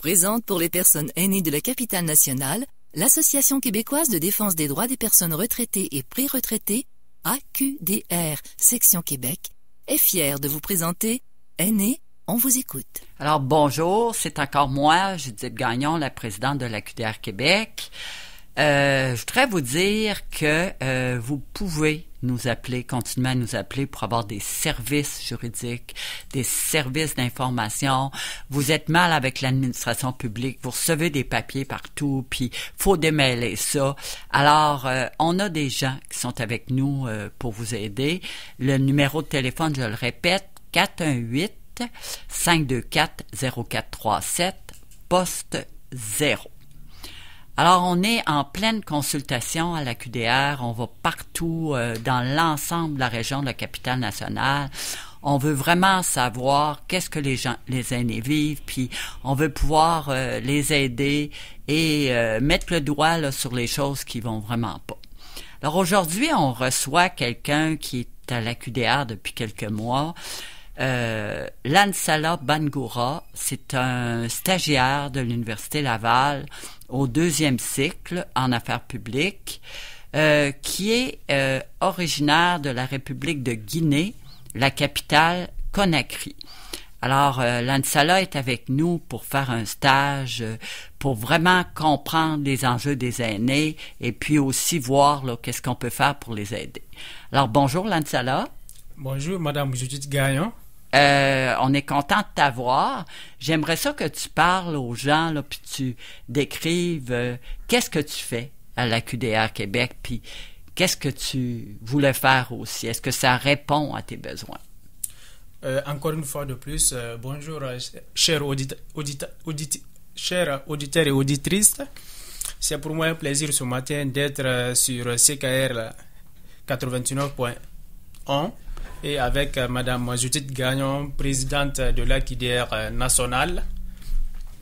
présente pour les personnes aînées de la capitale nationale l'Association québécoise de défense des droits des personnes retraitées et pré-retraitées, AQDR, section Québec, est fière de vous présenter Aînés, on vous écoute. Alors bonjour, c'est encore moi, Judith Gagnon, la présidente de l'AQDR Québec. Euh, je voudrais vous dire que euh, vous pouvez nous appeler, continuer à nous appeler pour avoir des services juridiques, des services d'information. Vous êtes mal avec l'administration publique, vous recevez des papiers partout, puis faut démêler ça. Alors, euh, on a des gens qui sont avec nous euh, pour vous aider. Le numéro de téléphone, je le répète, 418 524 0437 poste 0. Alors, on est en pleine consultation à la QDR. On va partout euh, dans l'ensemble de la région de la capitale nationale. On veut vraiment savoir qu'est-ce que les gens, les aînés vivent, puis on veut pouvoir euh, les aider et euh, mettre le doigt sur les choses qui vont vraiment pas. Alors aujourd'hui, on reçoit quelqu'un qui est à la QDR depuis quelques mois. Lansala Bangoura, c'est un stagiaire de l'Université Laval au deuxième cycle en affaires publiques, euh, qui est euh, originaire de la République de Guinée, la capitale Conakry. Alors, euh, Lansala est avec nous pour faire un stage, pour vraiment comprendre les enjeux des aînés et puis aussi voir qu'est-ce qu'on peut faire pour les aider. Alors, bonjour Lansala. Bonjour Madame Judith Gaillon. Euh, on est content de t'avoir. J'aimerais ça que tu parles aux gens, là, puis tu décrives euh, qu'est-ce que tu fais à la QDR Québec, puis qu'est-ce que tu voulais faire aussi. Est-ce que ça répond à tes besoins? Euh, encore une fois de plus, bonjour, chers, chers auditeurs et auditrices. C'est pour moi un plaisir ce matin d'être sur CKR 89.1 et avec euh, Mme Judith Gagnon, présidente de l'AQDR euh, nationale.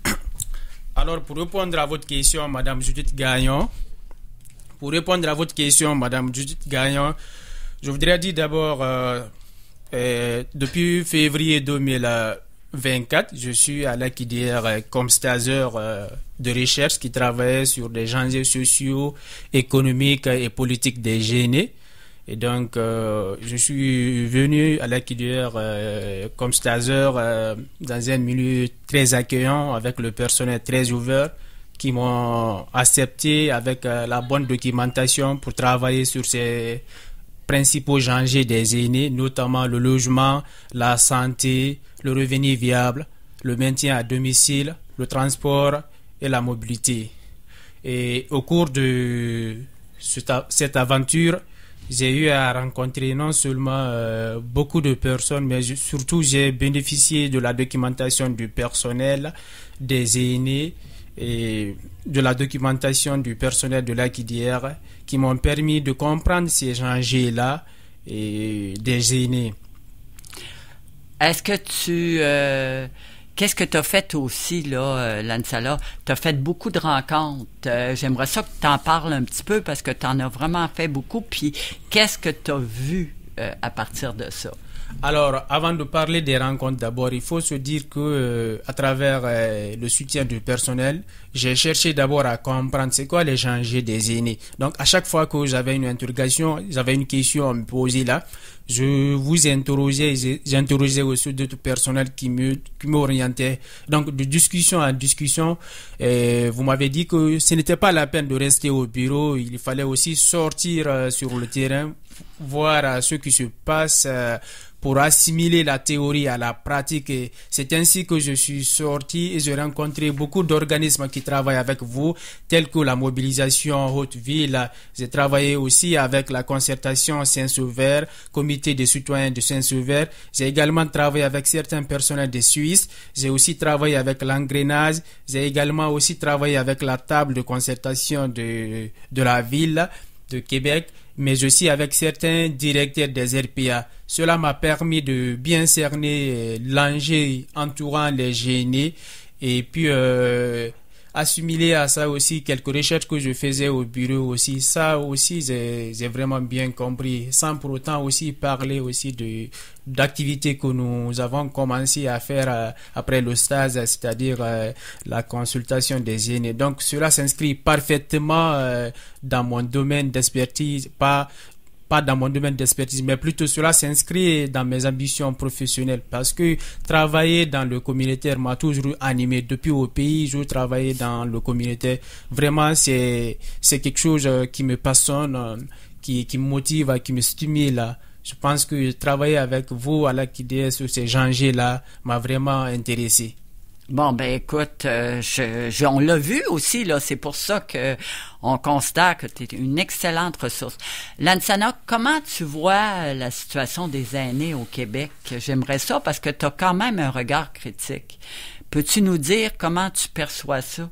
Alors, pour répondre à votre question, Madame Judith Gagnon, pour répondre à votre question, Madame Judith Gagnon, je voudrais dire d'abord, euh, depuis février 2024, je suis à l'AQDR comme stagiaire de recherche qui travaille sur les enjeux sociaux, économiques et politiques des gênés. Et donc, euh, je suis venu à la euh, comme stagiaire euh, dans un milieu très accueillant avec le personnel très ouvert qui m'ont accepté avec la bonne documentation pour travailler sur ces principaux dangers des aînés, notamment le logement, la santé, le revenu viable, le maintien à domicile, le transport et la mobilité. Et au cours de cette aventure, j'ai eu à rencontrer non seulement euh, beaucoup de personnes, mais surtout j'ai bénéficié de la documentation du personnel, des aînés et de la documentation du personnel de l'AQDR qui m'ont permis de comprendre ces enjeux-là et des aînés. Est-ce que tu... Euh, Qu'est-ce que tu as fait aussi, là, euh, Lansala? Tu as fait beaucoup de rencontres. Euh, j'aimerais ça que tu en parles un petit peu parce que tu en as vraiment fait beaucoup. Puis, qu'est-ce que tu as vu euh, à partir de ça? Alors, avant de parler des rencontres, d'abord, il faut se dire que, à travers le soutien du personnel, j'ai cherché d'abord à comprendre c'est quoi les j'ai des aînés. Donc, à chaque fois que j'avais une interrogation, j'avais une question à me poser là, je vous interrogeais, j'interrogeais aussi d'autres personnels qui me, qui m'orientaient. Donc, de discussion à discussion, et euh, vous m'avez dit que ce n'était pas la peine de rester au bureau, il fallait aussi sortir euh, sur le terrain, voir euh, ce qui se passe, pour assimiler la théorie à la pratique. Et c'est ainsi que je suis sorti et j'ai rencontré beaucoup d'organismes qui travaillent avec vous, tels que la mobilisation Haute-Ville. J'ai travaillé aussi avec la concertation Saint-Sauveur, comité des citoyens de Saint-Sauveur. J'ai également travaillé avec certains personnels de Suisse. J'ai aussi travaillé avec l'engrenage. J'ai également aussi travaillé avec la table de concertation de, de la ville de Québec mais aussi avec certains directeurs des RPA. Cela m'a permis de bien cerner euh, l'enjeu entourant les génies et puis euh, assimilé à ça aussi quelques recherches que je faisais au bureau aussi. Ça aussi, j'ai vraiment bien compris, sans pour autant aussi parler aussi de d'activités que nous avons commencé à faire euh, après le stage, c'est-à-dire euh, la consultation des aînés. Donc cela s'inscrit parfaitement euh, dans mon domaine d'expertise, pas pas dans mon domaine d'expertise, mais plutôt cela s'inscrit dans mes ambitions professionnelles parce que travailler dans le communautaire m'a toujours animé. Depuis au pays, je travaille dans le communautaire. Vraiment, c'est quelque chose euh, qui me passionne, euh, qui, qui me motive, qui me stimule. Je pense que travailler avec vous à la sur ces gens là m'a vraiment intéressé. Bon, ben écoute, euh, je, on l'a vu aussi, là, c'est pour ça que on constate que tu es une excellente ressource. Lansana, comment tu vois la situation des aînés au Québec? J'aimerais ça parce que tu as quand même un regard critique. Peux-tu nous dire comment tu perçois ça?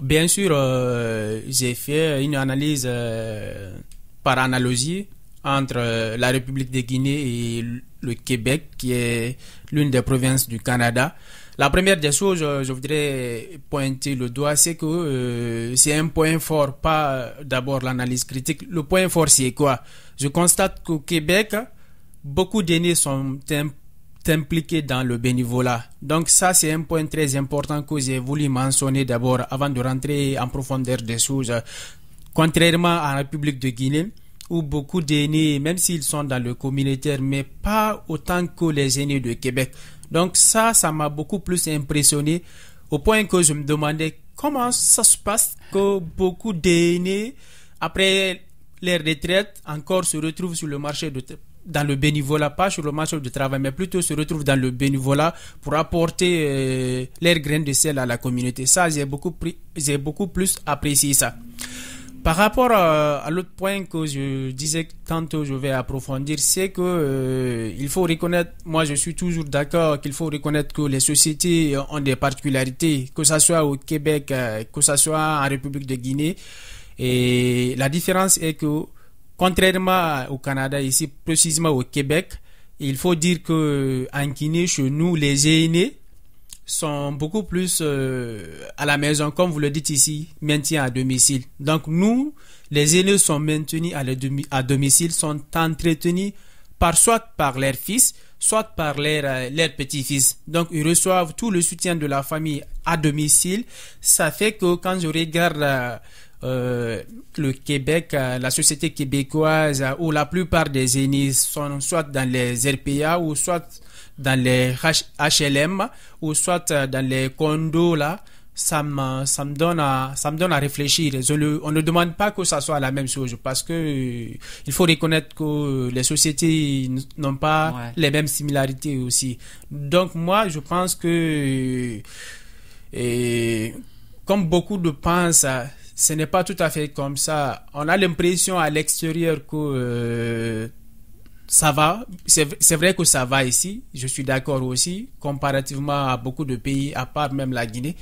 Bien sûr, euh, j'ai fait une analyse euh, par analogie entre la République de Guinée et le Québec, qui est l'une des provinces du Canada. La première des choses, euh, je voudrais pointer le doigt, c'est que euh, c'est un point fort, pas euh, d'abord l'analyse critique. Le point fort, c'est quoi Je constate qu'au Québec, beaucoup d'aînés sont impliqués dans le bénévolat. Donc ça, c'est un point très important que j'ai voulu mentionner d'abord avant de rentrer en profondeur des choses. Contrairement à la République de Guinée, beaucoup d'aînés, même s'ils sont dans le communautaire, mais pas autant que les aînés de Québec. Donc ça, ça m'a beaucoup plus impressionné au point que je me demandais comment ça se passe que beaucoup d'aînés, après leur retraite, encore se retrouvent sur le marché de dans le bénévolat, pas sur le marché du travail, mais plutôt se retrouvent dans le bénévolat pour apporter euh, leurs graines de sel à la communauté. Ça, j'ai beaucoup, j'ai beaucoup plus apprécié ça. Par rapport à, l'autre point que je disais tantôt, je vais approfondir, c'est que euh, il faut reconnaître, moi je suis toujours d'accord qu'il faut reconnaître que les sociétés ont des particularités, que ce soit au Québec, euh, que ce soit en République de Guinée. Et la différence est que, contrairement au Canada, ici, précisément au Québec, il faut dire que en Guinée, chez nous, les aînés sont beaucoup plus euh, à la maison, comme vous le dites ici, maintien à domicile. Donc nous, les aînés sont maintenus à, demi, à domicile, sont entretenus par soit par leurs fils, soit par leurs, euh, leurs petits-fils. Donc, ils reçoivent tout le soutien de la famille à domicile. Ça fait que quand je regarde euh, euh, le Québec, euh, la société québécoise, euh, où la plupart des aînés sont soit dans les RPA ou soit dans les HLM ou soit dans les condos là, ça me, ça me donne à, ça me donne à réfléchir. on ne demande pas que ça soit la même chose parce que il faut reconnaître que les sociétés n'ont pas les mêmes similarités aussi. Donc moi, je pense que, et, comme beaucoup de pensent, ce n'est pas tout à fait comme ça. On a l'impression à l'extérieur que euh, ça va. C'est vrai que ça va ici, je suis d'accord aussi, comparativement à beaucoup de pays, à part même la Guinée.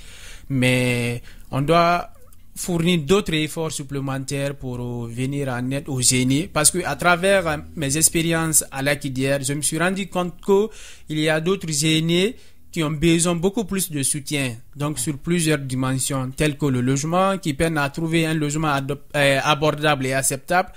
Mais on doit fournir d'autres efforts supplémentaires pour euh, venir en aide aux génies. Parce que à travers euh, mes expériences à l'Aquidière, je me suis rendu compte qu'il y a d'autres génies ont besoin beaucoup plus de soutien, donc sur plusieurs dimensions, telles que le logement, qui peine à trouver un logement euh, abordable et acceptable,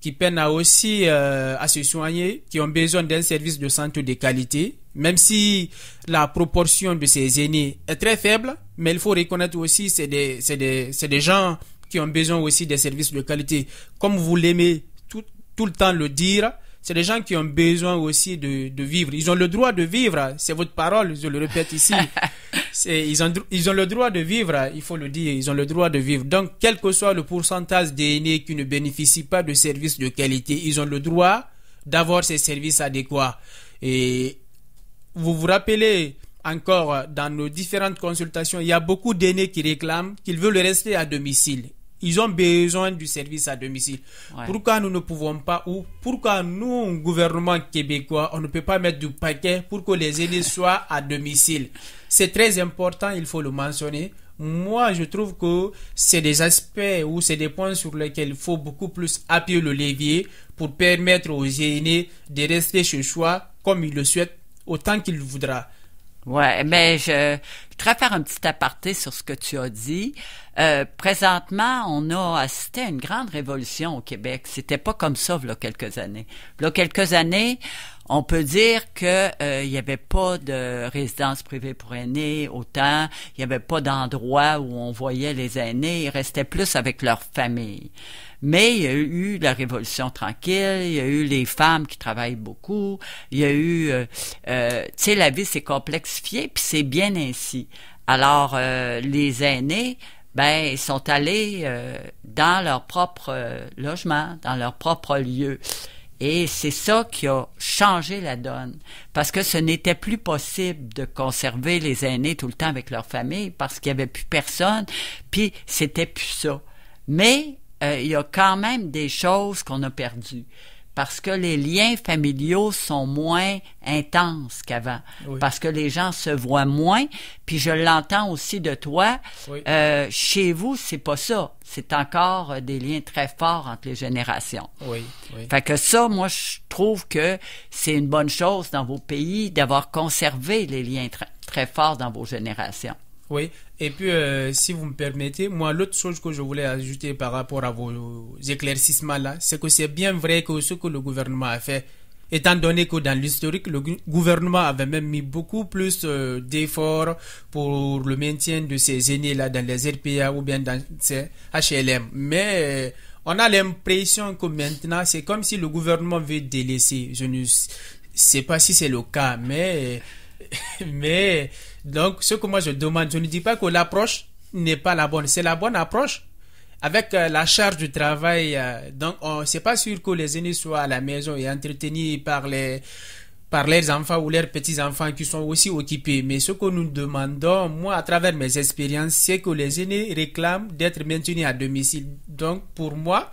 qui peinent à aussi euh, à se soigner, qui ont besoin d'un service de santé de qualité, même si la proportion de ces aînés est très faible, mais il faut reconnaître aussi c'est des c'est des des gens qui ont besoin aussi des services de qualité. Comme vous l'aimez tout tout le temps le dire, c'est les gens qui ont besoin aussi de, vivre. Ils ont le droit de vivre. C'est votre parole, je le répète ici. ils, ont, ils ont le droit de vivre, il faut le dire. Ils ont le droit de vivre. Donc, quel que soit le pourcentage d'aînés qui ne bénéficient pas de services de qualité, ils ont le droit d'avoir ces services adéquats. Et vous vous rappelez encore dans nos différentes consultations, il y a beaucoup d'aînés qui réclament qu'ils veulent rester à domicile ils ont besoin du service à domicile. Pourquoi nous ne pouvons pas, ou pourquoi nous, gouvernement québécois, on ne peut pas mettre du paquet pour que les aînés soient à domicile C'est très important, il faut le mentionner. Moi, je trouve que c'est des aspects ou c'est des points sur lesquels il faut beaucoup plus appuyer le levier pour permettre aux aînés de rester chez soi comme ils le souhaitent, autant qu'il voudra. Ouais, mais je, voudrais faire un petit aparté sur ce que tu as dit. Euh, présentement, on a assisté à une grande révolution au Québec. C'était pas comme ça, il y a quelques années. là quelques années, on peut dire que euh, il n'y avait pas de résidence privée pour aînés autant. Il n'y avait pas d'endroit où on voyait les aînés. Ils restaient plus avec leur famille. Mais il y a eu la Révolution tranquille, il y a eu les femmes qui travaillent beaucoup, il y a eu, euh, euh tu sais, la vie s'est complexifiée, puis c'est bien ainsi. Alors, euh, les aînés, ben, ils sont allés euh, dans leur propre logement, dans leur propre lieu. Et c'est ça qui a changé la donne, parce que ce n'était plus possible de conserver les aînés tout le temps avec leur famille, parce qu'il n'y avait plus personne, puis c'était plus ça. Mais euh, il y a quand même des choses qu'on a perdues parce que les liens familiaux sont moins intenses qu'avant, parce que les gens se voient moins, puis je l'entends aussi de toi, euh, chez vous, c'est pas ça, c'est encore euh, des liens très forts entre les générations. Oui, oui. Fait que ça, moi, je trouve que c'est une bonne chose dans vos pays d'avoir conservé les liens très forts dans vos générations. Oui, et puis euh, si vous me permettez, moi l'autre chose que je voulais ajouter par rapport à vos éclaircissements là, c'est que c'est bien vrai que ce que le gouvernement a fait, étant donné que dans l'historique, le gouvernement avait même mis beaucoup plus euh, d'efforts pour le maintien de ces aînés-là dans les RPA ou bien dans ces HLM. Mais euh, on a l'impression que maintenant, c'est comme si le gouvernement veut délaisser. Je ne sais pas si c'est le cas, mais... mais donc, ce que moi je demande, je ne dis pas que l'approche n'est pas la bonne. C'est la bonne approche. Avec euh, la charge du travail, euh, Donc, donc, n'est pas sûr que les aînés soient à la maison et entretenus par les, par leurs enfants ou leurs petits-enfants qui sont aussi occupés. Mais ce que nous demandons, moi, à travers mes expériences, c'est que les aînés réclament d'être maintenus à domicile. Donc, pour moi,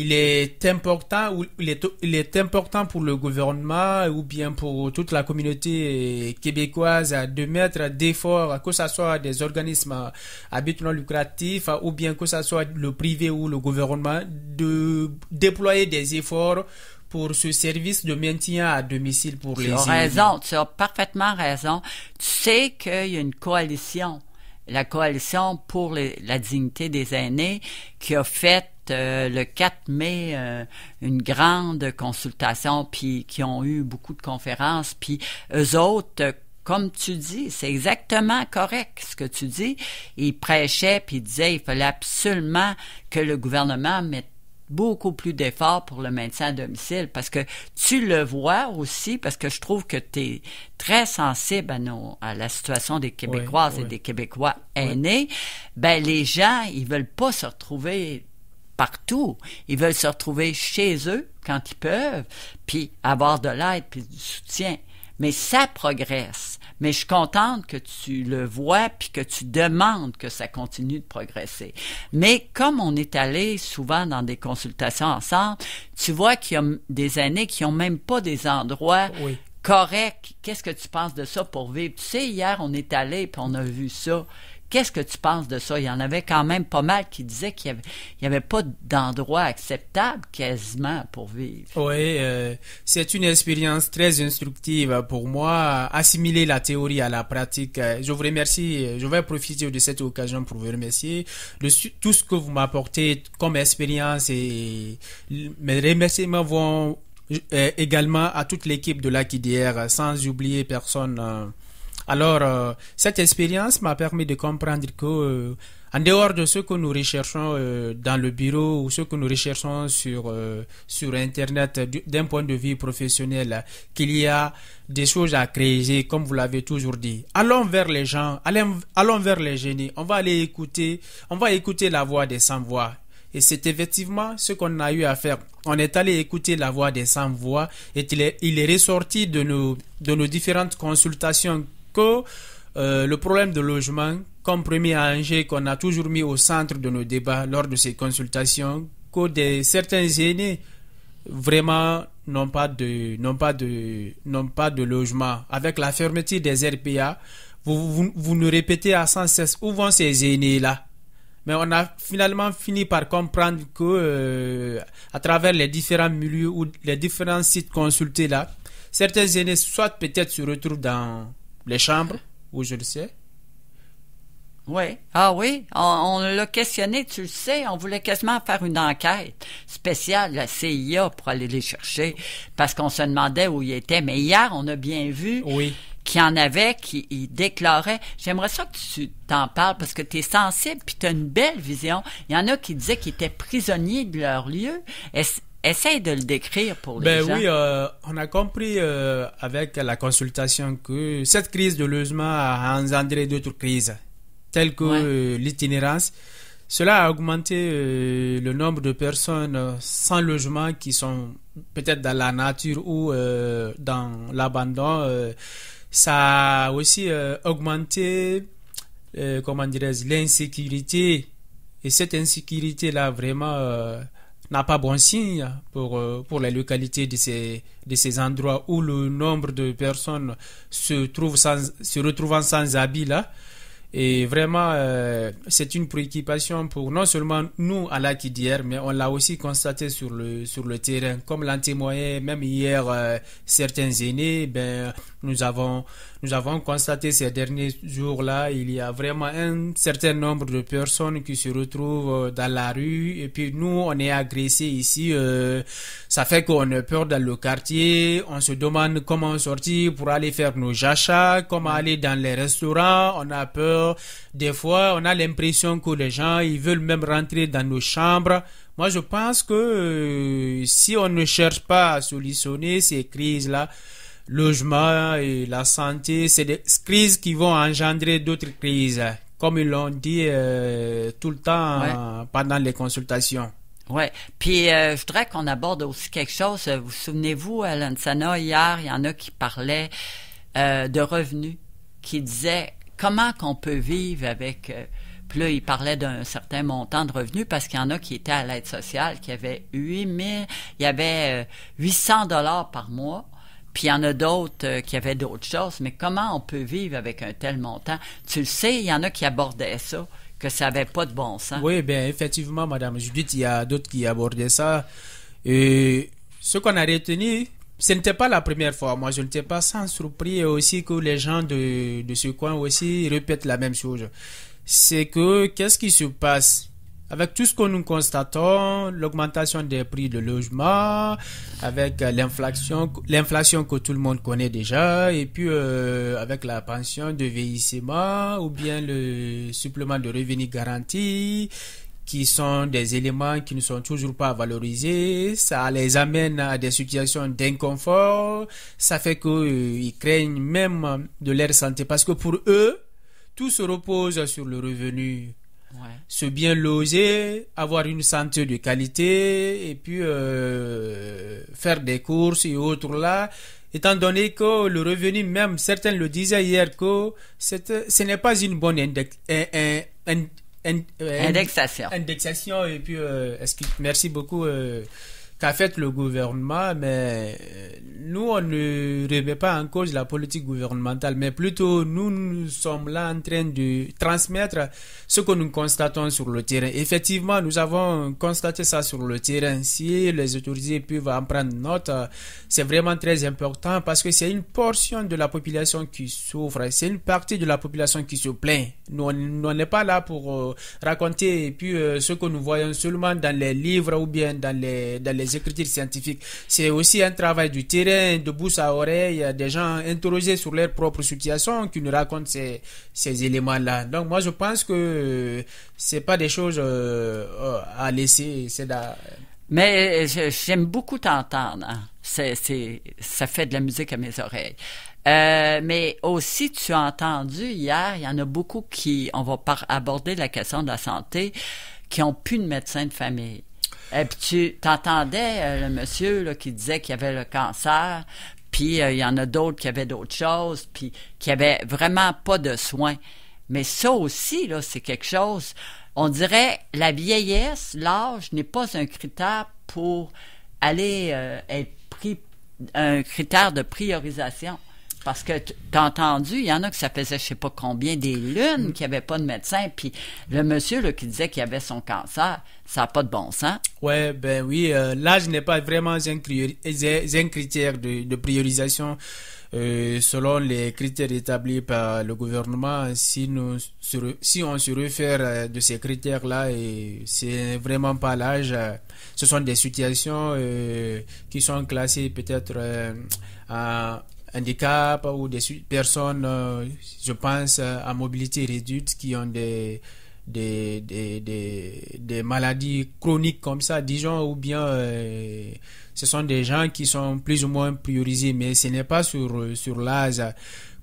il est important ou il est, il est important pour le gouvernement ou bien pour toute la communauté québécoise de mettre d'efforts, que ce soit des organismes à but non lucratif ou bien que ce soit le privé ou le gouvernement, de déployer des efforts pour ce service de maintien à domicile pour les Tu as raison, tu as parfaitement raison. Tu sais qu'il y a une coalition, la coalition pour la dignité des aînés, qui a fait euh, le 4 mai euh, une grande consultation, puis qui ont eu beaucoup de conférences, puis eux autres, comme tu dis, c'est exactement correct ce que tu dis. Ils prêchaient, puis ils disaient il fallait absolument que le gouvernement mette beaucoup plus d'efforts pour le maintien à domicile parce que tu le vois aussi parce que je trouve que tu es très sensible à la situation des Québécoises et des Québécois aînés ben les gens ils veulent pas se retrouver partout. Ils veulent se retrouver chez eux quand ils peuvent, puis avoir de l'aide, puis du soutien. Mais ça progresse. Mais je suis contente que tu le vois, puis que tu demandes que ça continue de progresser. Mais comme on est allé souvent dans des consultations ensemble, tu vois qu'il y a des années qui n'ont même pas des endroits corrects. Qu'est-ce que tu penses de ça pour vivre? Tu sais, hier, on est allé puis on a vu ça. Qu'est-ce que tu penses de ça? Il y en avait quand même pas mal qui disaient qu'il n'y avait, avait, pas d'endroit acceptable quasiment pour vivre. Oui, euh, c'est une expérience très instructive pour moi, assimiler la théorie à la pratique. Je vous remercie, je vais profiter de cette occasion pour vous remercier de tout ce que vous m'apportez comme expérience et mes remerciements vont euh, également à toute l'équipe de l'AQDR, sans oublier personne euh, alors, euh, cette expérience m'a permis de comprendre que, euh, en dehors de ce que nous recherchons euh, dans le bureau ou ce que nous recherchons sur, sur Internet d'un point de vue professionnel, qu'il y a des choses à créer, comme vous l'avez toujours dit. Allons vers les gens, allons, vers les génies. On va aller écouter, on va écouter la voix des sans-voix. Et c'est effectivement ce qu'on a eu à faire. On est allé écouter la voix des sans-voix et il est, il est, ressorti de nos, de nos différentes consultations que euh, le problème de logement, comme premier enjeu qu'on a toujours mis au centre de nos débats lors de ces consultations, que des, certains aînés vraiment n'ont pas de n'ont pas de n'ont pas de logement avec la fermeture des RPA vous, vous, nous répétez à sans cesse où vont ces aînés là mais on a finalement fini par comprendre que euh, à travers les différents milieux ou les différents sites consultés là certains aînés soit peut-être se retrouvent dans les chambres où je le sais. Oui. Ah oui, on, l'a questionné, tu le sais, on voulait quasiment faire une enquête spéciale, la CIA, pour aller les chercher, parce qu'on se demandait où ils étaient. Mais hier, on a bien vu oui. qu'il y en avait qui déclaraient. J'aimerais ça que tu t'en parles, parce que tu es sensible, puis tu as une belle vision. Il y en a qui disaient qu'ils étaient prisonniers de leur lieu. Essaye de le décrire pour les ben oui, euh, on a compris euh, avec la consultation que cette crise de logement a engendré d'autres crises, telles que euh, l'itinérance. Cela a augmenté le nombre de personnes sans logement qui sont peut-être dans la nature ou dans l'abandon. ça a aussi augmenté, comment dirais-je, l'insécurité. Et cette insécurité-là, vraiment n'a pas bon signe pour, euh, pour la localité de ces, de ces endroits où le nombre de personnes se, trouvent sans, se retrouvant sans habit là. Et vraiment, euh, c'est une préoccupation pour non seulement nous à l'Aquidière, mais on l'a aussi constaté sur le, sur le terrain. Comme l'ont témoigné même hier euh, certains aînés, ben, nous avons nous avons constaté ces derniers jours-là, il y a vraiment un certain nombre de personnes qui se retrouvent euh, dans la rue. Et puis nous, on est agressés ici. Euh, ça fait qu'on a peur dans le quartier. On se demande comment sortir pour aller faire nos achats, comment aller dans les restaurants. On a peur. Des fois, on a l'impression que les gens, ils veulent même rentrer dans nos chambres. Moi, je pense que euh, si on ne cherche pas à solutionner ces crises-là, logement et la santé, c'est des crises qui vont engendrer d'autres crises, comme ils l'ont dit euh, tout le temps pendant les consultations. Oui. Puis euh, je voudrais qu'on aborde aussi quelque chose. Vous, vous souvenez-vous, à hier, il y en a qui parlaient euh, de revenus, qui disaient comment qu'on peut vivre avec... Puis là, il parlait d'un certain montant de revenus parce qu'il y en a qui étaient à l'aide sociale, qui avaient 8 000, il y avait 800 dollars par mois. Puis il y en a d'autres euh, qui avaient d'autres choses, mais comment on peut vivre avec un tel montant? Tu le sais, il y en a qui abordaient ça, que ça n'avait pas de bon sens. Oui, bien effectivement, Madame Judith, il y a d'autres qui abordaient ça. Et ce qu'on a retenu, ce n'était pas la première fois. Moi, je ne n'étais pas sans surprise aussi que les gens de, de ce coin aussi répètent la même chose. C'est que qu'est-ce qui se passe avec tout ce que nous constatons, l'augmentation des prix de logement, avec euh, l'inflation, l'inflation que tout le monde connaît déjà, et puis euh, avec la pension de vieillissement ou bien le supplément de revenus garanti, qui sont des éléments qui ne sont toujours pas valorisés, ça les amène à des situations d'inconfort, ça fait qu'ils euh, craignent même de leur santé parce que pour eux, tout se repose sur le revenu se bien loger, avoir une santé de qualité et puis euh, faire des courses et autres là. Étant donné que le revenu, même certains le disaient hier, que ce n'est pas une bonne index, indexation. Indexation et puis, euh, merci beaucoup. Euh, qu'a fait le gouvernement, mais euh, nous, on ne remet pas en cause la politique gouvernementale, mais plutôt nous, nous sommes là en train de transmettre ce que nous constatons sur le terrain. Effectivement, nous avons constaté ça sur le terrain. Si les autorités peuvent en prendre note, c'est vraiment très important parce que c'est une portion de la population qui souffre, c'est une partie de la population qui se plaint. Nous, on n'est pas là pour euh, raconter puis, euh, ce que nous voyons seulement dans les livres ou bien dans les les écritures scientifiques. C'est aussi un travail du terrain, de bouche à oreille, des gens interrogés sur leur propre situation qui nous racontent ces, ces éléments-là. Donc moi je pense que euh, c'est pas des choses euh, euh, à laisser. Mais j'aime beaucoup t'entendre. Hein. ça fait de la musique à mes oreilles. mais aussi, tu as entendu hier, il y en a beaucoup qui, on va par aborder la question de la santé, qui ont plus de médecin de famille. Et euh, puis tu t'entendais euh, le monsieur qui disait qu'il avait le cancer, puis euh, il y en a d'autres qui avaient d'autres choses, puis qui avaient vraiment pas de soins. Mais ça aussi, là, c'est quelque chose. On dirait la vieillesse, l'âge n'est pas un critère pour aller être pris, un critère de priorisation. Parce que t'as entendu, il y en a que ça faisait je sais pas combien des lunes mm. qui n'y avait pas de médecin. Puis le monsieur qui disait qu'il avait son cancer, ça n'a pas de bon sens. Ouais, ben oui, euh, l'âge n'est pas vraiment un, un critère de, priorisation. Euh, selon les critères établis par le gouvernement, si, nous, si on se réfère euh, de ces critères-là, et c'est vraiment pas l'âge, ce sont des situations qui sont classées peut-être à handicap ou des personnes, euh, je pense, euh, à mobilité réduite qui ont des, des, des, des, maladies chroniques comme ça, disons, ou bien euh, ce sont des gens qui sont plus ou moins priorisés, mais ce n'est pas sur, sur l'âge.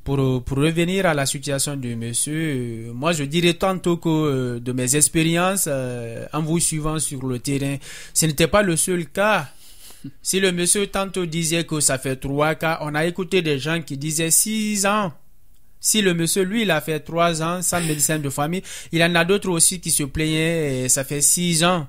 Pour, pour, revenir à la situation du monsieur, moi je dirais tantôt que de mes expériences, en vous suivant sur le terrain, ce n'était pas le seul cas si le monsieur tantôt disait que ça fait trois cas, on a écouté des gens qui disaient six ans. Si le monsieur, lui, il a fait trois ans sans médecin de famille, il y en a d'autres aussi qui se plaignaient, et eh, ça fait six ans.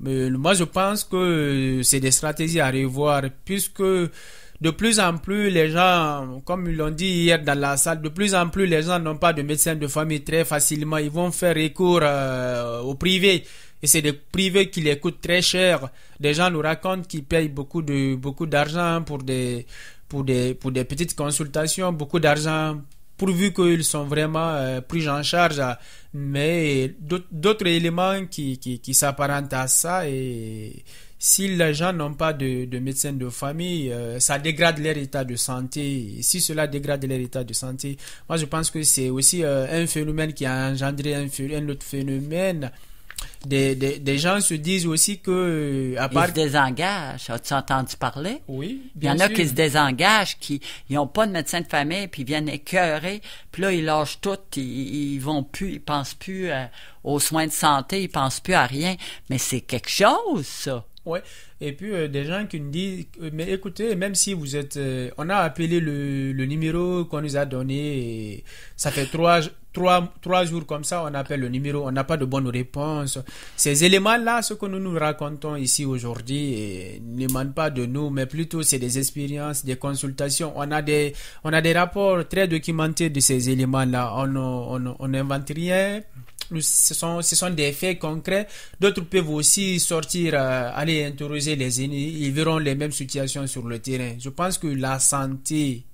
Mais moi, je pense que euh, c'est des stratégies à revoir, puisque de plus en plus, les gens, comme ils l'ont dit hier dans la salle, de plus en plus, les gens n'ont pas de médecin de famille très facilement. Ils vont faire recours euh, au privé. Et c'est des privés qui les coûtent très cher. Des gens nous racontent qu'ils payent beaucoup de beaucoup d'argent pour des pour des pour des petites consultations, beaucoup d'argent pourvu qu'ils sont vraiment euh, pris en charge. Mais d'autres éléments qui, qui, qui s'apparentent à ça et si les gens n'ont pas de, de médecin de famille, euh, ça dégrade leur état de santé. si cela dégrade leur état de santé, moi je pense que c'est aussi euh, un phénomène qui a engendré un, un autre phénomène des, gens se disent aussi que euh, à part... Ils se désengagent. As-tu entendu parler? Oui, Il y en a qui se désengagent, qui n'ont pas de médecin de famille, puis ils viennent écœurer, puis là, ils lâchent tout, ils, ils vont plus, ils pensent plus euh, aux soins de santé, ils pensent plus à rien. Mais c'est quelque chose, ça. Ouais. Et puis euh, des gens qui nous disent, mais écoutez, même si vous êtes, on a appelé le, numéro qu'on nous a donné, ça fait trois, trois, jours comme ça, on appelle le numéro, on n'a pas de bonnes réponses. Ces éléments-là, ce que nous nous racontons ici aujourd'hui, eh, n'émanent pas de nous, mais plutôt c'est des expériences, des consultations. On a des, on a des rapports très documentés de ces éléments-là. On n'invente on, on rien. Ce sont, ce sont, des faits concrets. D'autres peuvent aussi sortir, euh, aller interroger les ennemis. Ils verront les mêmes situations sur le terrain. Je pense que la santé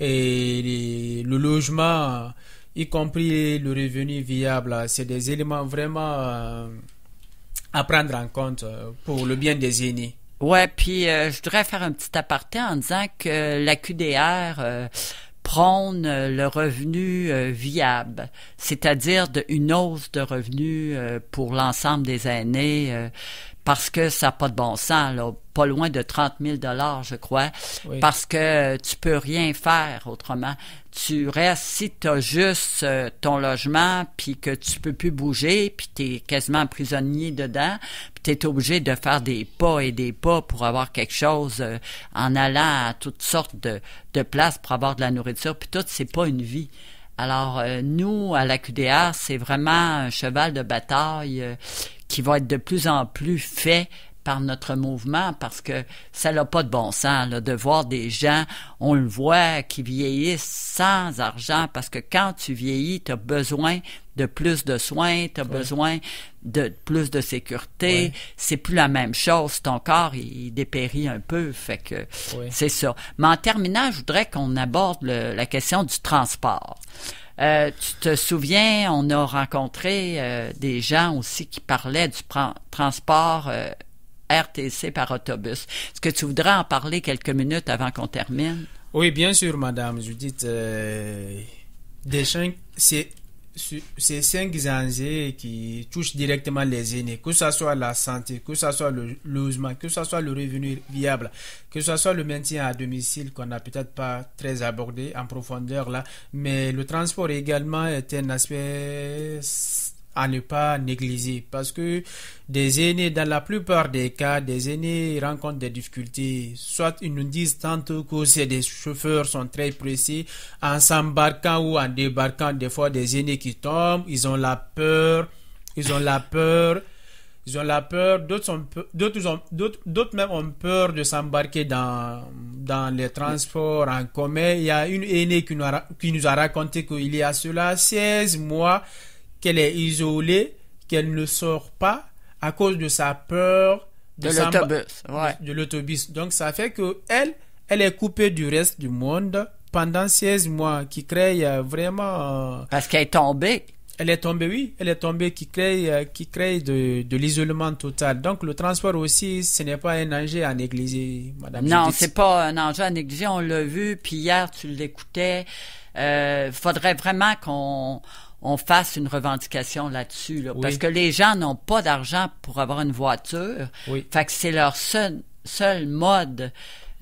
et le logement y compris le revenu viable. C'est des éléments vraiment euh, à prendre en compte euh, pour le bien des aînés. Ouais, puis euh, je voudrais faire un petit aparté en disant que la QDR prône le revenu viable, c'est-à-dire une hausse de revenus pour l'ensemble des aînés parce que ça n'a pas de bon sens, là, pas loin de 30 000 dollars, je crois, parce que tu peux rien faire autrement. Tu restes, si tu as juste euh, ton logement, puis que tu peux plus bouger, puis tu es quasiment prisonnier dedans, puis tu es obligé de faire des pas et des pas pour avoir quelque chose euh, en allant à toutes sortes de, places pour avoir de la nourriture, puis tout, c'est pas une vie. Alors, euh, nous, à la QDR, c'est vraiment un cheval de bataille qui va être de plus en plus fait par notre mouvement parce que ça n'a pas de bon sens de voir des gens, on le voit, qui vieillissent sans argent parce que quand tu vieillis, tu as besoin de plus de soins, tu as besoin de plus de sécurité. C'est plus la même chose. Ton corps, il, dépérit un peu. Fait que c'est ça. Mais en terminant, je voudrais qu'on aborde la question du transport. Euh, tu te souviens, on a rencontré euh, des gens aussi qui parlaient du transport euh, RTC par autobus. Est-ce que tu voudrais en parler quelques minutes avant qu'on termine? Oui, bien sûr, Madame Judith. Deschamps, c'est ces cinq enjeux qui touchent directement les aînés, que ce soit la santé, que ce soit le logement, que ce soit le revenu viable, que ce soit le maintien à domicile qu'on n'a peut-être pas très abordé en profondeur là, mais le transport également est un aspect à ne pas négliger parce que des aînés, dans la plupart des cas, des aînés rencontrent des difficultés. Soit ils nous disent tantôt que c'est des chauffeurs sont très précis en s'embarquant ou en débarquant. Des fois, des aînés qui tombent, ils ont la peur, ils ont la peur. Ils ont la peur, d'autres d'autres d'autres même ont peur de s'embarquer dans, dans les transports en commun. Il y a une aînée qui nous qui nous a raconté qu'il y a cela 16 mois, qu'elle est isolée, qu'elle ne sort pas à cause de sa peur de, l'autobus. De l'autobus. Donc ça fait que elle, elle est coupée du reste du monde pendant 16 mois, qui crée euh, vraiment. Euh, Parce qu'elle est tombée. Elle est tombée, oui, elle est tombée, qui crée, euh, qui crée de, l'isolement total. Donc, le transport aussi, ce n'est pas un enjeu à négliger, madame. Non, n'est pas un enjeu à négliger, on l'a vu, puis hier, tu l'écoutais. Il faudrait vraiment qu'on on fasse une revendication là-dessus. Parce que les gens n'ont pas d'argent pour avoir une voiture. Oui. Fait que c'est leur seul, seul mode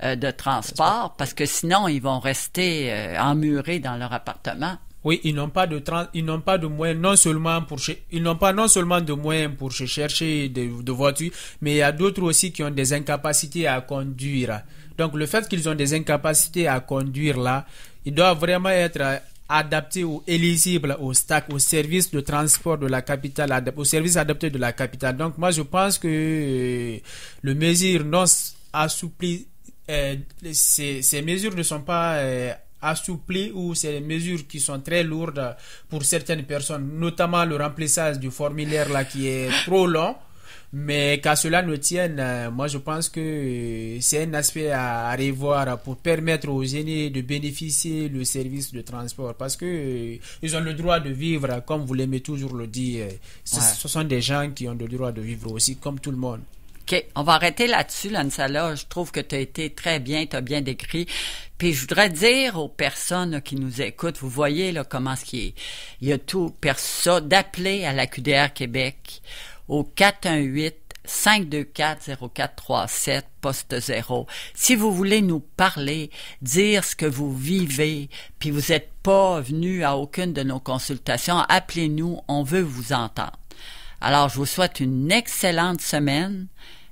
euh, de transport parce que sinon, ils vont rester euh, emmurés dans leur appartement. Oui, ils n'ont pas de ils n'ont pas de moyens non seulement pour ils n'ont pas non seulement de moyens pour chercher de, de voitures, mais il y a d'autres aussi qui ont des incapacités à conduire. Donc le fait qu'ils ont des incapacités à conduire là, ils doivent vraiment être euh, adapté ou éligible au stack, au service de transport de la capitale, au service adapté de la capitale. Donc moi je pense que euh, le mesure non euh, ces, mesures ne sont pas euh, assouplies ou ces mesures qui sont très lourdes pour certaines personnes, notamment le remplissage du formulaire là qui est trop long. Mais quand cela ne tienne, euh, moi je pense que euh, c'est un aspect à revoir pour permettre aux aînés de bénéficier du service de transport parce que euh, ils ont le droit de vivre, comme vous l'aimez toujours le dire. Ce, sont des gens qui ont le droit de vivre aussi, comme tout le monde. OK. On va arrêter là-dessus, Lansala. Je trouve que tu as été très bien, tu as bien décrit. Puis je voudrais dire aux personnes qui nous écoutent, vous voyez là, comment ce qui est. Il y a tout, personne d'appeler à la QDR Québec au 418 524-0437, poste 0. Si vous voulez nous parler, dire ce que vous vivez, puis vous n'êtes pas venu à aucune de nos consultations, appelez-nous, on veut vous entendre. Alors, je vous souhaite une excellente semaine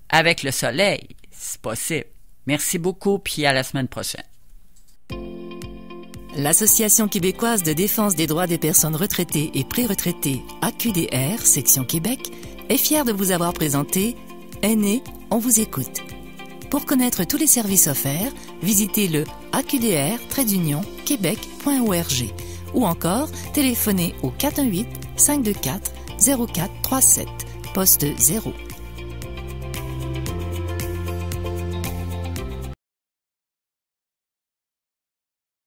avec le soleil, si possible. Merci beaucoup, puis à la semaine prochaine. L'Association québécoise de défense des droits des personnes retraitées et pré-retraitées, AQDR, section Québec, est fière de vous avoir présenté Aînés, on vous écoute. Pour connaître tous les services offerts, visitez le aqdr-québec.org ou encore téléphonez au 418 524 0437 poste 0.